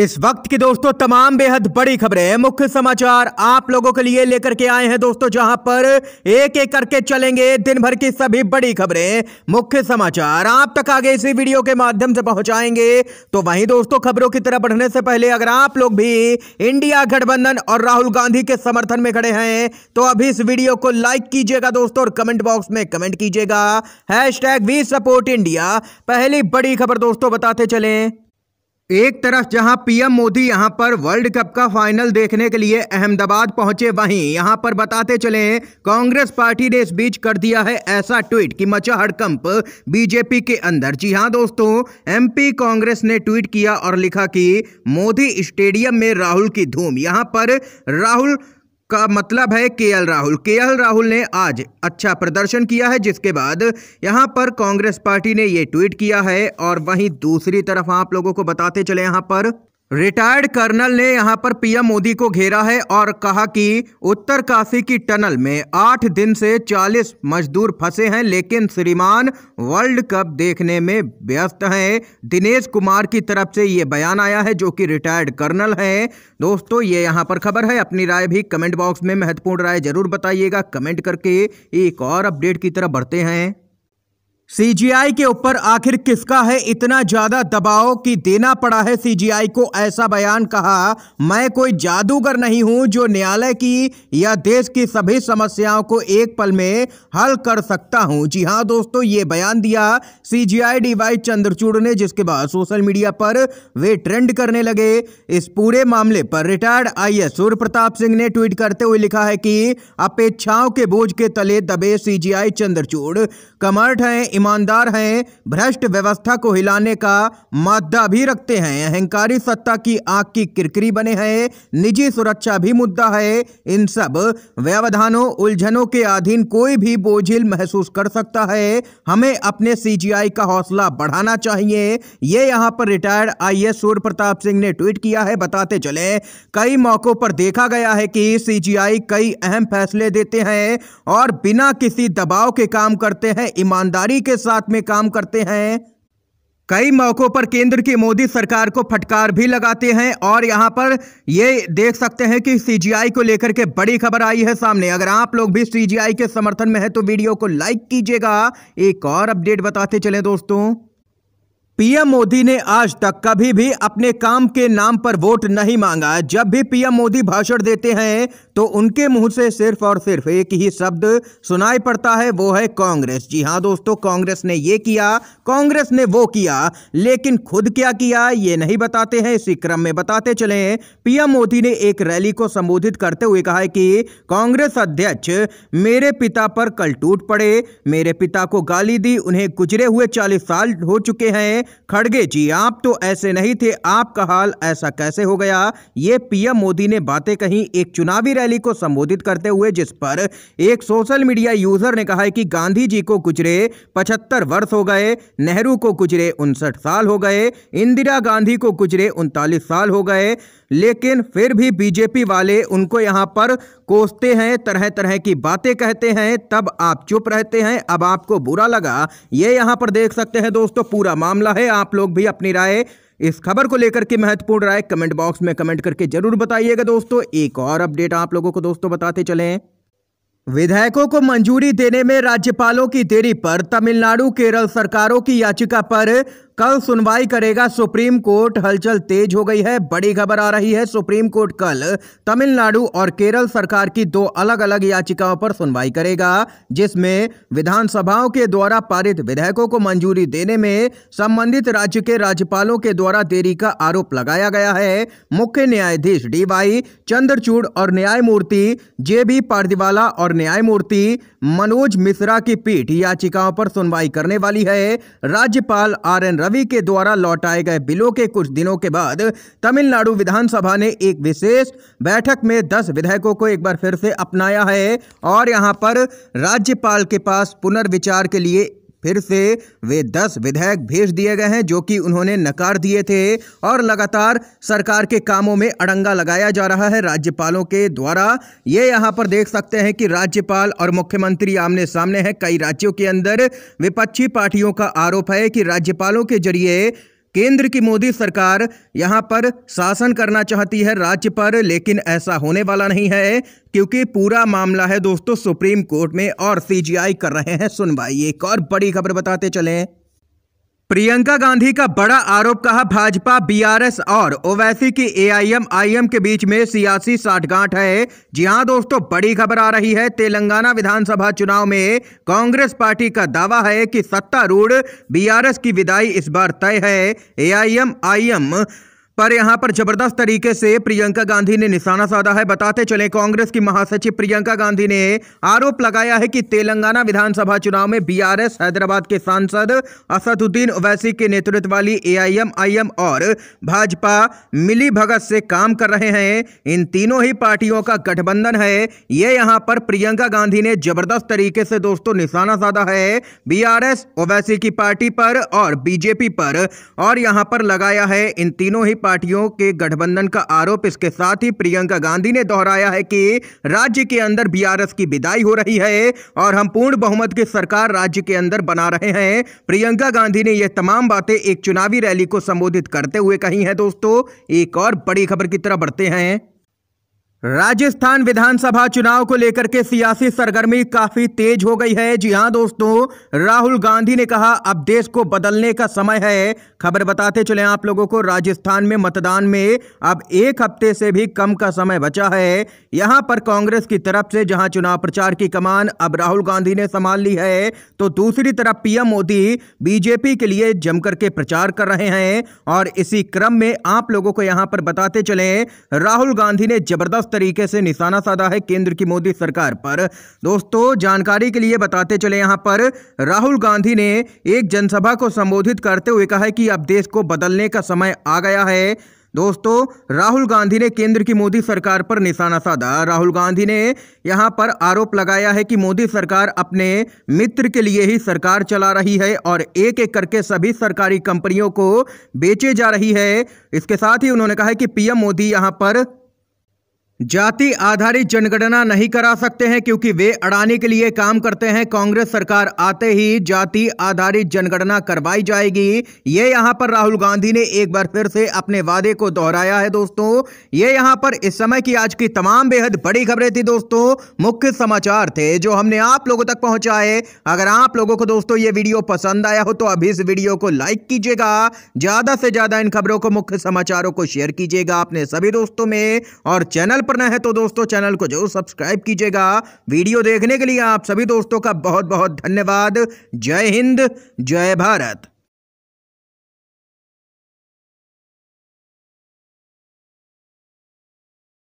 इस वक्त की दोस्तों तमाम बेहद बड़ी खबरें मुख्य समाचार आप लोगों के लिए लेकर के आए हैं दोस्तों जहां पर एक एक करके चलेंगे दिन भर की सभी बड़ी खबरें मुख्य समाचार आप तक आगे इसी वीडियो के माध्यम से पहुंचाएंगे तो वहीं दोस्तों खबरों की तरह बढ़ने से पहले अगर आप लोग भी इंडिया गठबंधन और राहुल गांधी के समर्थन में खड़े हैं तो अभी इस वीडियो को लाइक कीजिएगा दोस्तों और कमेंट बॉक्स में कमेंट कीजिएगा hash tag we support India पहली बड़ी खबर दोस्तों बताते चले एक तरफ जहां पीएम मोदी यहां पर वर्ल्ड कप का फाइनल देखने के लिए अहमदाबाद पहुंचे वहीं यहां पर बताते चले कांग्रेस पार्टी ने इस बीच कर दिया है ऐसा ट्वीट कि मचा हड़कंप बीजेपी के अंदर जी हां दोस्तों एमपी कांग्रेस ने ट्वीट किया और लिखा कि मोदी स्टेडियम में राहुल की धूम यहां पर राहुल का मतलब है केएल राहुल केएल राहुल ने आज अच्छा प्रदर्शन किया है जिसके बाद यहाँ पर कांग्रेस पार्टी ने ये ट्वीट किया है और वहीं दूसरी तरफ आप लोगों को बताते चले यहाँ पर रिटायर्ड कर्नल ने यहां पर पीएम मोदी को घेरा है और कहा कि उत्तर काशी की टनल में आठ दिन से चालीस मजदूर फंसे हैं लेकिन श्रीमान वर्ल्ड कप देखने में व्यस्त हैं दिनेश कुमार की तरफ से ये बयान आया है जो कि रिटायर्ड कर्नल हैं दोस्तों ये यहां पर खबर है अपनी राय भी कमेंट बॉक्स में महत्वपूर्ण राय जरूर बताइएगा कमेंट करके एक और अपडेट की तरफ बढ़ते हैं सीजीआई के ऊपर आखिर किसका है इतना ज्यादा दबाव कि देना पड़ा है सीजीआई को ऐसा बयान कहा मैं कोई जादूगर नहीं हूं जो न्यायालय की या देश की सभी समस्याओं को एक पल में हल कर सकता हूं जी हां दोस्तों ये बयान दिया सीजीआई डीवाई चंद्रचूड़ ने जिसके बाद सोशल मीडिया पर वे ट्रेंड करने लगे इस पूरे मामले पर retired I S Surya Pratap Singh ने ट्वीट करते हुए लिखा है कि अपेक्षाओं के बोझ के तले दबे सी चंद्रचूड़ कमर्ट हैं ईमानदार हैं भ्रष्ट व्यवस्था को हिलाने का मादा भी रखते हैं अहंकारी सत्ता की आंख की किरकिरी बने हैं निजी सुरक्षा भी मुद्दा है इन सब व्यवधानों उलझनों के अधीन कोई भी बोझिल महसूस कर सकता है हमें अपने सीजीआई का हौसला बढ़ाना चाहिए ये यहाँ पर retired I S Surya Pratap Singh ने ट्वीट किया है बताते चले कई मौकों पर देखा गया है कि सी कई अहम फैसले देते हैं और बिना किसी दबाव के काम करते हैं ईमानदारी के साथ में काम करते हैं कई मौकों पर केंद्र की मोदी सरकार को फटकार भी लगाते हैं और यहां पर ये देख सकते हैं कि सीजीआई को लेकर के बड़ी खबर आई है सामने अगर आप लोग भी सीजीआई के समर्थन में है तो वीडियो को लाइक कीजिएगा एक और अपडेट बताते चले दोस्तों पीएम मोदी ने आज तक कभी भी अपने काम के नाम पर वोट नहीं मांगा जब भी पीएम मोदी भाषण देते हैं तो उनके मुंह से सिर्फ और सिर्फ एक ही शब्द सुनाई पड़ता है वो है कांग्रेस जी हाँ दोस्तों कांग्रेस ने ये किया कांग्रेस ने वो किया लेकिन खुद क्या किया ये नहीं बताते हैं इसी क्रम में बताते चले पीएम मोदी ने एक रैली को संबोधित करते हुए कहा कि कांग्रेस अध्यक्ष मेरे पिता पर कल टूट पड़े मेरे पिता को गाली दी उन्हें गुजरे हुए चालीस साल हो चुके हैं खड़गे जी आप तो ऐसे नहीं थे आपका हाल ऐसा कैसे हो गया ये पीएम मोदी ने बातें कहीं एक चुनावी रैली को संबोधित करते हुए जिस पर एक सोशल मीडिया यूजर ने कहा है कि गांधी जी को गुजरे पचहत्तर वर्ष हो गए नेहरू को गुजरे उनसठ साल हो गए इंदिरा गांधी को गुजरे उनतालीस साल हो गए लेकिन फिर भी बीजेपी वाले उनको यहाँ पर कोसते हैं तरह तरह की बातें कहते हैं तब आप चुप रहते हैं अब आपको बुरा लगा ये यहाँ पर देख सकते हैं दोस्तों पूरा मामला है आप लोग भी अपनी राय इस खबर को लेकर के महत्वपूर्ण राय कमेंट बॉक्स में कमेंट करके जरूर बताइएगा दोस्तों एक और अपडेट आप लोगों को दोस्तों बताते चले विधायकों को मंजूरी देने में राज्यपालों की देरी पर तमिलनाडु केरल सरकारों की याचिका पर कल सुनवाई करेगा सुप्रीम कोर्ट हलचल तेज हो गई है बड़ी खबर आ रही है सुप्रीम कोर्ट कल तमिलनाडु और केरल सरकार की दो अलग अलग याचिकाओं पर सुनवाई करेगा जिसमें विधानसभाओं के द्वारा पारित विधेयकों को मंजूरी देने में संबंधित राज्य के राज्यपालों के द्वारा देरी का आरोप लगाया गया है मुख्य न्यायाधीश डी वाई चंद्रचूड़ और न्यायमूर्ति जे बी पारदीवाला और न्यायमूर्ति मनोज मिश्रा की पीठ याचिकाओं पर सुनवाई करने वाली है राज्यपाल आर एन रवि के द्वारा लौटाए गए बिलों के कुछ दिनों के बाद तमिलनाडु विधानसभा ने एक विशेष बैठक में 10 विधेयकों को एक बार फिर से अपनाया है और यहाँ पर राज्यपाल के पास पुनर्विचार के लिए फिर से वे दस विधेयक भेज दिए गए हैं जो कि उन्होंने नकार दिए थे और लगातार सरकार के कामों में अड़ंगा लगाया जा रहा है राज्यपालों के द्वारा ये यहाँ पर देख सकते हैं कि राज्यपाल और मुख्यमंत्री आमने सामने हैं कई राज्यों के अंदर विपक्षी पार्टियों का आरोप है कि राज्यपालों के जरिए केंद्र की मोदी सरकार यहां पर शासन करना चाहती है राज्य पर लेकिन ऐसा होने वाला नहीं है क्योंकि पूरा मामला है दोस्तों सुप्रीम कोर्ट में और सीजीआई कर रहे हैं सुनवाई एक और बड़ी खबर बताते चलें प्रियंका गांधी का बड़ा आरोप कहा भाजपा बीआरएस और ओवैसी की एआईएम आईएम के बीच में सियासी साठगांठ है जी हां दोस्तों बड़ी खबर आ रही है तेलंगाना विधानसभा चुनाव में कांग्रेस पार्टी का दावा है कि सत्तारूढ़ बीआरएस की विदाई इस बार तय है एआईएम आई पर यहां पर जबरदस्त तरीके से प्रियंका गांधी ने निशाना साधा है बताते चले कांग्रेस की महासचिव प्रियंका गांधी ने आरोप लगाया है कि तेलंगाना विधानसभा चुनाव में बीआरएस हैदराबाद के सांसद असदुद्दीन ओवैसी के नेतृत्व वाली एआईएमआईएम और भाजपा मिली भगत से काम कर रहे हैं इन तीनों ही पार्टियों का गठबंधन है ये यहाँ पर प्रियंका गांधी ने जबरदस्त तरीके से दोस्तों निशाना साधा है बीआरएस ओवैसी की पार्टी पर और बीजेपी पर और यहाँ पर लगाया है इन तीनों ही पार्टियों के गठबंधन का आरोप इसके साथ ही प्रियंका गांधी ने दोहराया है कि राज्य के अंदर बीआरएस की विदाई हो रही है और हम पूर्ण बहुमत की सरकार राज्य के अंदर बना रहे हैं प्रियंका गांधी ने यह तमाम बातें एक चुनावी रैली को संबोधित करते हुए कही हैं दोस्तों एक और बड़ी खबर की तरफ बढ़ते हैं राजस्थान विधानसभा चुनाव को लेकर के सियासी सरगर्मी काफी तेज हो गई है जी हाँ दोस्तों राहुल गांधी ने कहा अब देश को बदलने का समय है खबर बताते चले आप लोगों को राजस्थान में मतदान में अब एक हफ्ते से भी कम का समय बचा है यहां पर कांग्रेस की तरफ से जहां चुनाव प्रचार की कमान अब राहुल गांधी ने संभाल ली है तो दूसरी तरफ पीएम मोदी बीजेपी के लिए जमकर के प्रचार कर रहे हैं और इसी क्रम में आप लोगों को यहां पर बताते चले राहुल गांधी ने जबरदस्त तरीके से निशाना साधा है केंद्र की मोदी सरकार पर दोस्तों जानकारी के लिए बताते चले यहां पर राहुल गांधी ने एक जनसभा को संबोधित करते हुए कहा है कि अब देश को बदलने का समय आ गया है दोस्तों राहुल गांधी ने केंद्र की मोदी सरकार पर निशाना साधा राहुल गांधी ने यहां पर आरोप लगाया है कि मोदी सरकार अपने मित्र के लिए ही सरकार चला रही है और एक एक करके सभी सरकारी कंपनियों को बेचे जा रही है इसके साथ ही उन्होंने कहा है कि पीएम मोदी यहां पर जाति आधारित जनगणना नहीं करा सकते हैं क्योंकि वे अड़ाने के लिए काम करते हैं कांग्रेस सरकार आते ही जाति आधारित जनगणना करवाई जाएगी ये यहां पर राहुल गांधी ने एक बार फिर से अपने वादे को दोहराया है दोस्तों ये यहां पर इस समय की आज की तमाम बेहद बड़ी खबरें थी दोस्तों मुख्य समाचार थे जो हमने आप लोगों तक पहुंचाए अगर आप लोगों को दोस्तों ये वीडियो पसंद आया हो तो अभी इस वीडियो को लाइक कीजिएगा ज़्यादा से ज़्यादा इन खबरों को मुख्य समाचारों को शेयर कीजिएगा अपने सभी दोस्तों में और चैनल पर पर न है तो दोस्तों चैनल को जरूर सब्सक्राइब कीजिएगा वीडियो देखने के लिए आप सभी दोस्तों का बहुत बहुत धन्यवाद जय हिंद जय भारत